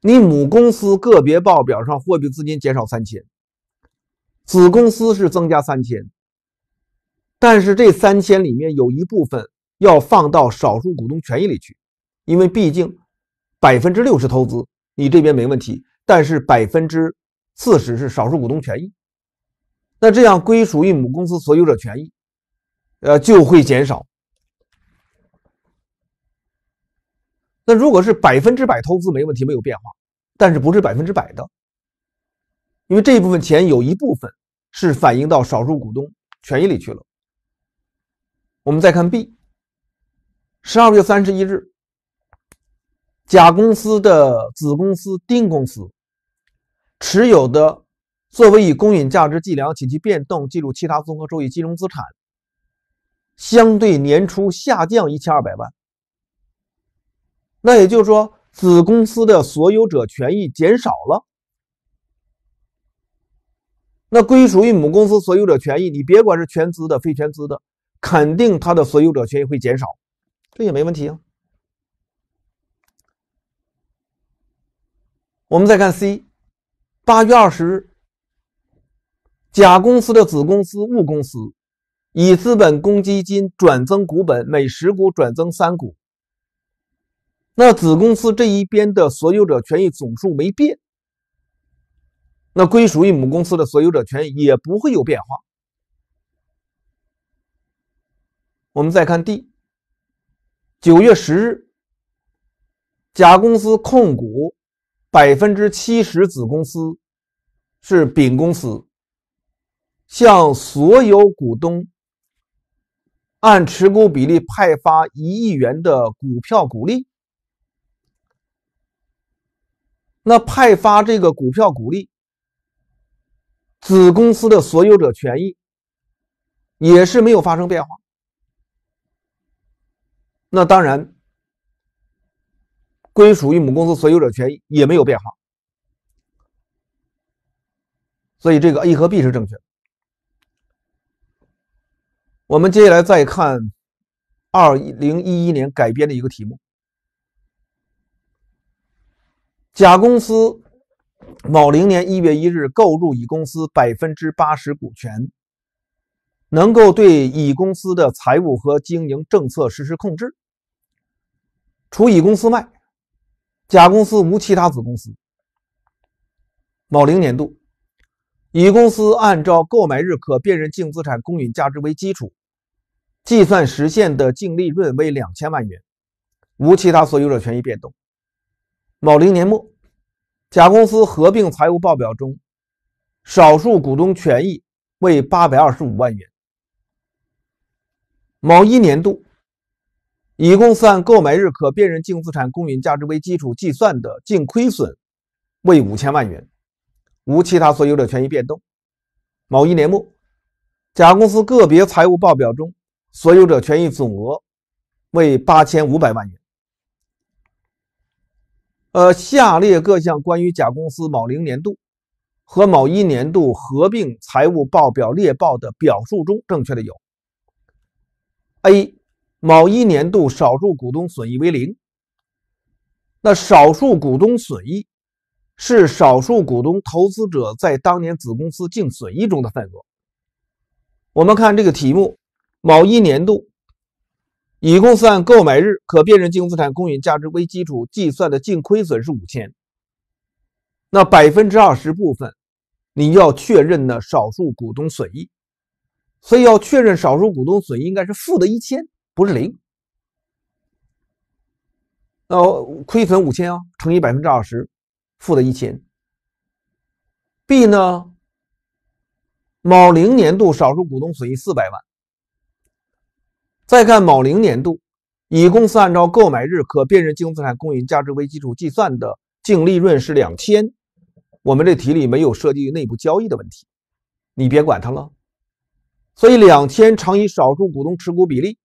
你母公司个别报表上货币资金减少三千，子公司是增加三千，但是这三千里面有一部分要放到少数股东权益里去，因为毕竟百分之六十投资。你这边没问题，但是百分之四十是少数股东权益，那这样归属于母公司所有者权益，呃，就会减少。那如果是百分之百投资没问题，没有变化，但是不是百分之百的，因为这一部分钱有一部分是反映到少数股东权益里去了。我们再看 B，十二月三十一日。甲公司的子公司丁公司持有的作为以公允价值计量且其变动计入其他综合收益金融资产，相对年初下降一千二百万。那也就是说，子公司的所有者权益减少了。那归属于母公司所有者权益，你别管是全资的、非全资的，肯定它的所有者权益会减少，这也没问题啊。我们再看 C，八月二十日，甲公司的子公司戊公司以资本公积金转增股本，每十股转增三股。那子公司这一边的所有者权益总数没变，那归属于母公司的所有者权益也不会有变化。我们再看 D，九月十日，甲公司控股。百分之七十子公司是丙公司，向所有股东按持股比例派发一亿元的股票股利。那派发这个股票股利，子公司的所有者权益也是没有发生变化。那当然。归属于母公司所有者权益也没有变化，所以这个 A 和 B 是正确的。我们接下来再看二零一一年改编的一个题目：甲公司某零年一月一日购入乙公司百分之八十股权，能够对乙公司的财务和经营政策实施控制，除乙公司外。甲公司无其他子公司。某零年度，乙公司按照购买日可辨认净资产公允价值为基础，计算实现的净利润为两千万元，无其他所有者权益变动。某零年末，甲公司合并财务报表中，少数股东权益为八百二十五万元。某一年度。乙公司按购买日可辨认净资产公允价值为基础计算的净亏损为五千万元，无其他所有者权益变动。某一年末，甲公司个别财务报表中所有者权益总额为八千五百万元。呃，下列各项关于甲公司某零年度和某一年度合并财务报表列报的表述中，正确的有：A。某一年度少数股东损益为零。那少数股东损益是少数股东投资者在当年子公司净损益中的份额。我们看这个题目：某一年度，乙公司按购买日可辨认净资产公允价值为基础计算的净亏损是五千。那百分之二十部分，你要确认的少数股东损益，所以要确认少数股东损益应该是负的一千。不是零，呃，亏损五千啊，乘以百分之二十，负的一千。B 呢，某零年度少数股东损益四百万。再看某零年度，乙公司按照购买日可辨认净资产公允价值为基础计算的净利润是两千，我们这题里没有涉及内部交易的问题，你别管它了。所以两千乘以少数股东持股比例。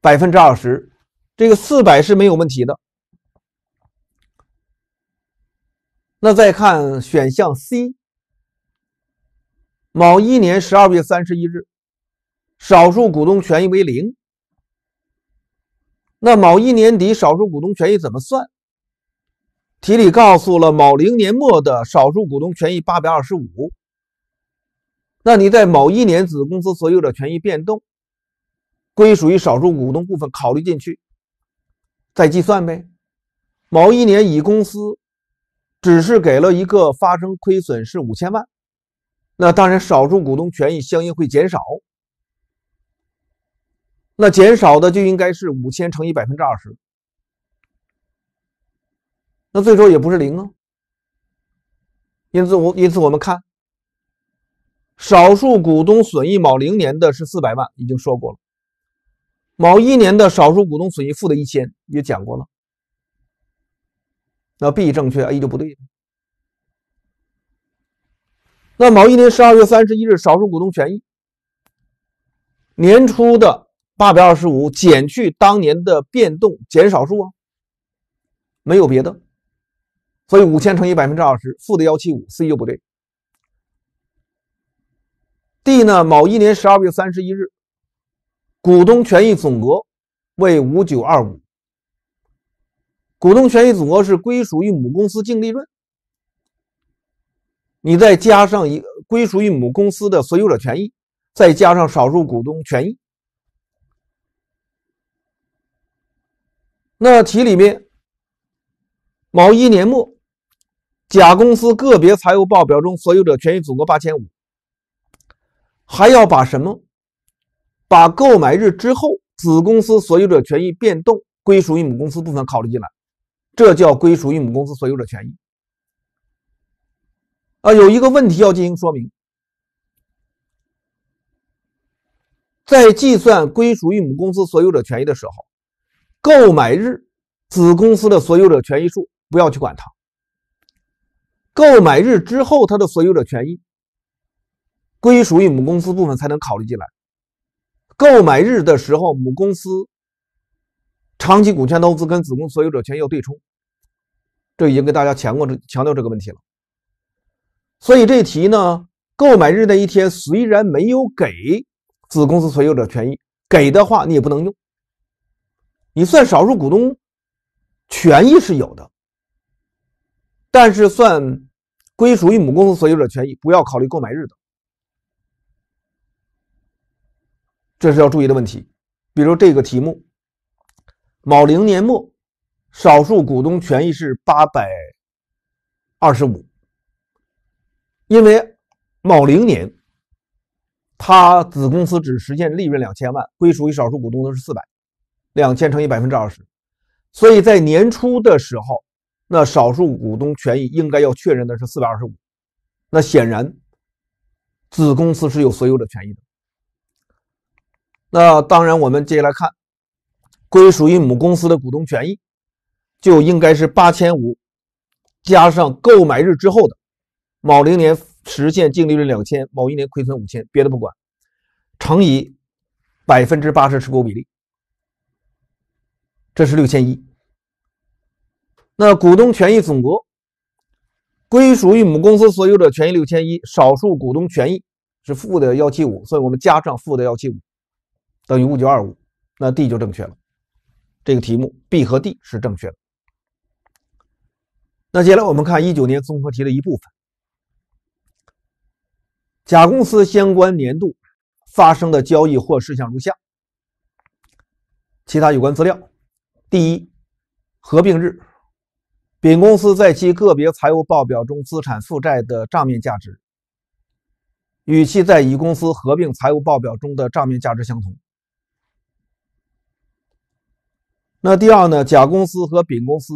百分之二十，这个四百是没有问题的。那再看选项 C，某一年十二月三十一日，少数股东权益为零。那某一年底少数股东权益怎么算？题里告诉了某零年末的少数股东权益八百二十五。那你在某一年子公司所有的权益变动？归属于少数股东部分考虑进去，再计算呗。某一年，乙公司只是给了一个发生亏损是五千万，那当然少数股东权益相应会减少，那减少的就应该是五千乘以百分之二十，那最终也不是零啊。因此，我因此我们看，少数股东损益某零年的是四百万，已经说过了。某一年的少数股东损益负的一千也讲过了，那 B 正确，A 就不对了。那某一年十二月三十一日少数股东权益年初的八百二十五减去当年的变动减少数啊，没有别的，所以五千乘以百分之二十负的幺七五，C 就不对。D 呢？某一年十二月三十一日。股东权益总额为五九二五，股东权益总额是归属于母公司净利润，你再加上一归属于母公司的所有者权益，再加上少数股东权益。那题里面，某一年末，甲公司个别财务报表中所有者权益总额八千五，还要把什么？把购买日之后子公司所有者权益变动归属于母公司部分考虑进来，这叫归属于母公司所有者权益。啊，有一个问题要进行说明，在计算归属于母公司所有者权益的时候，购买日子公司的所有者权益数不要去管它。购买日之后它的所有者权益归属于母公司部分才能考虑进来。购买日的时候，母公司长期股权投资跟子公司所有者权益要对冲，这已经给大家强这强调这个问题了。所以这题呢，购买日那一天虽然没有给子公司所有者权益，给的话你也不能用，你算少数股东权益是有的，但是算归属于母公司所有者权益，不要考虑购买日的。这是要注意的问题，比如这个题目，某零年末，少数股东权益是八百二十五，因为某零年，他子公司只实现利润两千万，归属于少数股东的是四百，两千乘以百分之二十，所以在年初的时候，那少数股东权益应该要确认的是四百二十五，那显然，子公司是有所有者权益的。那当然，我们接下来看，归属于母公司的股东权益就应该是八千五，加上购买日之后的某零年实现净利润两千，某一年亏损五千，别的不管，乘以百分之八十持股比例，这是六千一。那股东权益总额归属于母公司所有者权益六千一，少数股东权益是负的幺七五，所以我们加上负的幺七五。等于五九二五，那 D 就正确了。这个题目 B 和 D 是正确的。那接下来我们看一九年综合题的一部分。甲公司相关年度发生的交易或事项如下。其他有关资料：第一，合并日，丙公司在其个别财务报表中资产负债的账面价值与其在乙公司合并财务报表中的账面价值相同。那第二呢？甲公司和丙公司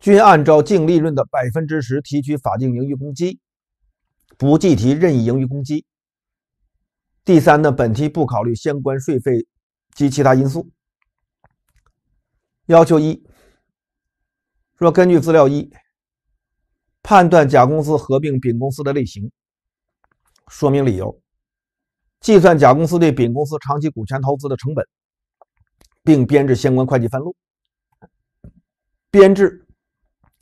均按照净利润的百分之十提取法定盈余公积，不计提任意盈余公积。第三呢？本题不考虑相关税费及其他因素。要求一：若根据资料一判断甲公司合并丙公司的类型，说明理由；计算甲公司对丙公司长期股权投资的成本。并编制相关会计分录，编制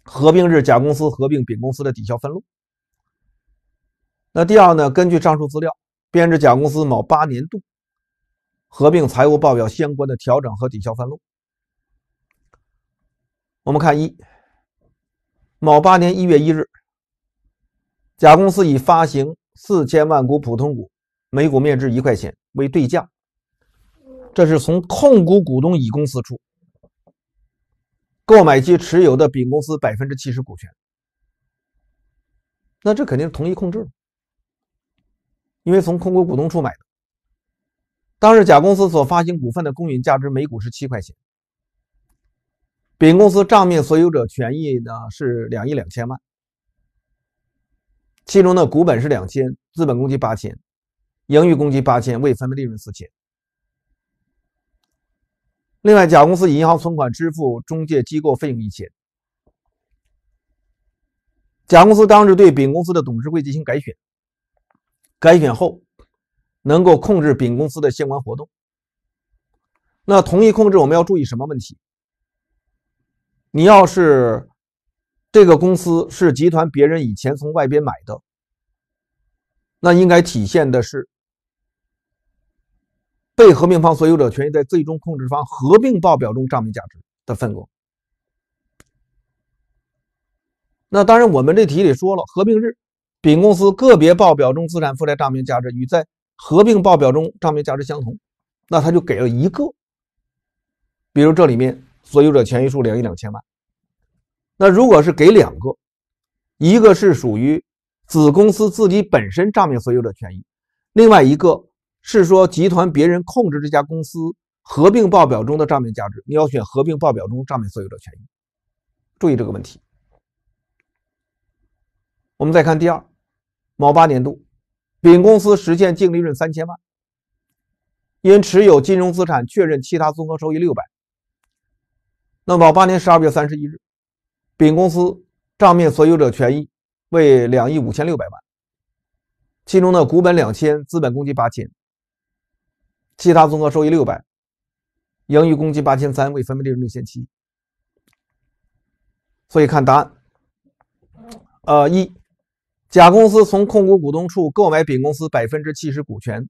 合并日甲公司合并丙公司的抵消分录。那第二呢？根据上述资料编制甲公司某八年度合并财务报表相关的调整和抵消分录。我们看一，某八年一月一日，甲公司以发行四千万股普通股，每股面值一块钱为对价。这是从控股股东乙公司处购买其持有的丙公司百分之七十股权，那这肯定是同一控制因为从控股股东处买的。当时甲公司所发行股份的公允价值每股是七块钱，丙公司账面所有者权益呢是两亿两千万，其中的股本是两千，资本公积八千，盈余公积八千，未分配利润四千。另外，甲公司以银行存款支付中介机构费用一千。甲公司当日对丙公司的董事会进行改选，改选后能够控制丙公司的相关活动。那同意控制，我们要注意什么问题？你要是这个公司是集团别人以前从外边买的，那应该体现的是。被合并方所有者权益在最终控制方合并报表中账面价值的份额。那当然，我们这题里说了，合并日，丙公司个别报表中资产负债账面价值与在合并报表中账面价值相同，那他就给了一个。比如这里面所有者权益数两亿两千万。那如果是给两个，一个是属于子公司自己本身账面所有者权益，另外一个。是说集团别人控制这家公司合并报表中的账面价值，你要选合并报表中账面所有者权益。注意这个问题。我们再看第二，某八年度，丙公司实现净利润三千万，因持有金融资产确认其他综合收益六百。那么八年十二月三十一日，丙公司账面所有者权益为两亿五千六百万，其中的股本两千，资本公积八千。其他综合收益六百，盈余公积八千三，未分配利润六千七。所以看答案，呃，一，甲公司从控股股东处购买丙公司百分之七十股权，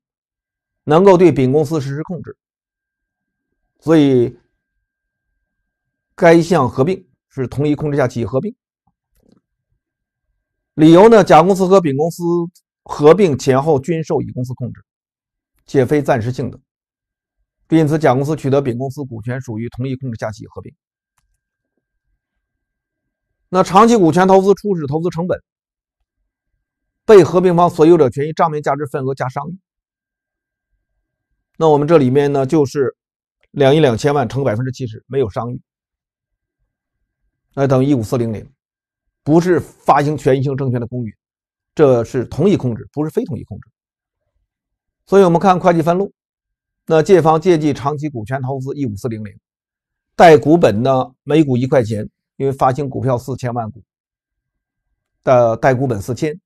能够对丙公司实施控制，所以该项合并是同一控制下企业合并。理由呢？甲公司和丙公司合并前后均受乙公司控制。且非暂时性的，因此甲公司取得丙公司股权属于同一控制下企业合并。那长期股权投资初始投资成本，被合并方所有者权益账面价值份额加商誉。那我们这里面呢就是两亿两千万乘百分之七十，没有商誉，那等于一五四零零，不是发行权益性证券的公允，这是同一控制，不是非同一控制。所以我们看会计分录，那借方借记长期股权投资一五四零零，贷股本呢每股一块钱，因为发行股票四千万股，的贷股本四千，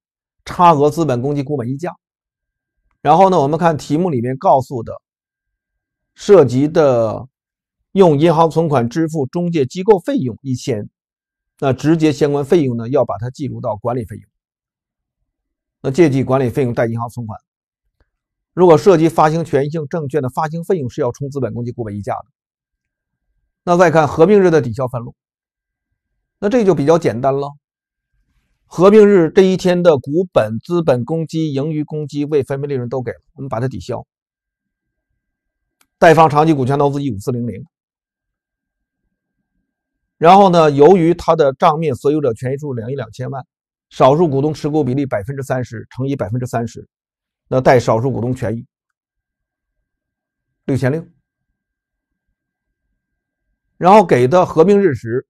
差额资本公积股本溢价。然后呢，我们看题目里面告诉的，涉及的用银行存款支付中介机构费用一千，那直接相关费用呢要把它计入到管理费用，那借记管理费用贷银行存款。如果涉及发行权益性证券的发行费用是要冲资本公积股本溢价的。那再看合并日的抵消分录，那这就比较简单了。合并日这一天的股本、资本公积、盈余公积、未分配利润都给了，我们把它抵消。贷方长期股权投资一五四零零。然后呢，由于它的账面所有者权益数两亿两千万，少数股东持股比例百分之三十乘以百分之三十。那带少数股东权益六千六，然后给的合并日时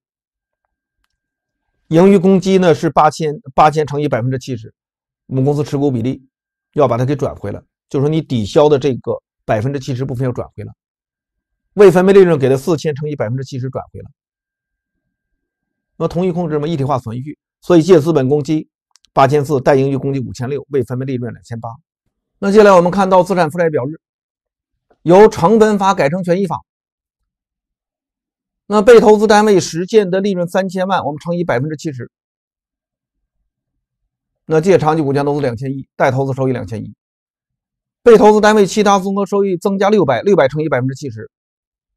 盈余公积呢是八千八千乘以百分之七十，母公司持股比例要把它给转回来，就是说你抵消的这个百分之七十部分要转回来，未分配利润给的四千乘以百分之七十转回来。那同一控制嘛一体化存续，所以借资本公积八千四，带盈余公积五千六，未分配利润两千八。那接下来我们看到资产负债表日，由成本法改成权益法。那被投资单位实现的利润三千万，我们乘以百分之七十，那借长期股权投资两千一，贷投资收益两千一。被投资单位其他综合收益增加六百，六百乘以百分之七十，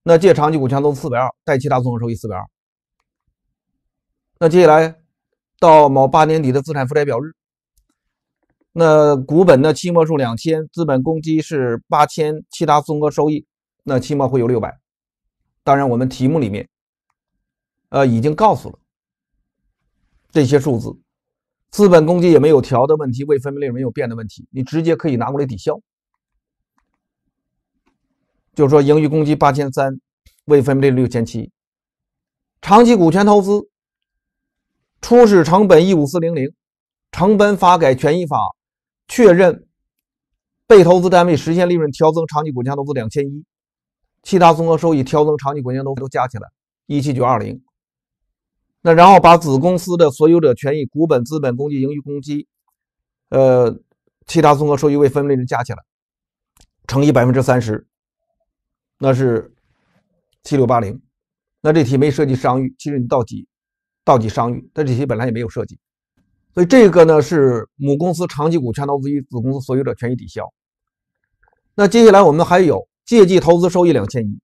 那借长期股权投资四百二，贷其他综合收益四百二。那接下来到某八年底的资产负债表日。那股本的期末数两千，资本公积是八千，其他综合收益那期末会有六百。当然，我们题目里面，呃，已经告诉了这些数字，资本公积也没有调的问题，未分配利润没有变的问题，你直接可以拿过来抵消。就是说，盈余公积八千三，未分配利润六千七，长期股权投资初始成本一五四零零，成本法改权益法。确认被投资单位实现利润调增长期股权投资两千一，其他综合收益调增长期股权投资都加起来一七九二零，那然后把子公司的所有者权益股本、资本公积、盈余公积，呃，其他综合收益未分利润加起来，乘以百分之三十，那是七六八零，那这题没涉及商誉，其实你到底到底商誉，但这题本来也没有涉及。所以这个呢是母公司长期股权投资与子公司所有者权益抵消。那接下来我们还有借记投资收益两千一，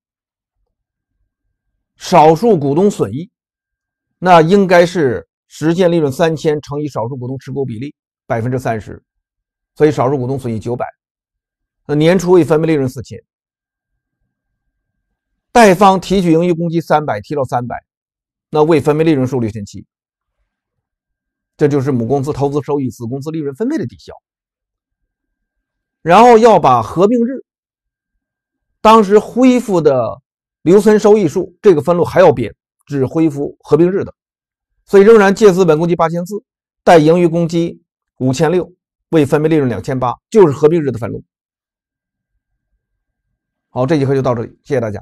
少数股东损益，那应该是实现利润三千乘以少数股东持股比例百分之三十，所以少数股东损益九百。那年初未分配利润四千，贷方提取盈余公积三百，提到三百，那未分配利润数六千七。这就是母公司投资收益、子公司利润分配的抵消，然后要把合并日当时恢复的留存收益数这个分录还要变，只恢复合并日的，所以仍然借资本公积八千四，贷盈余公积五千六，未分配利润两千八，就是合并日的分录。好，这节课就到这里，谢谢大家。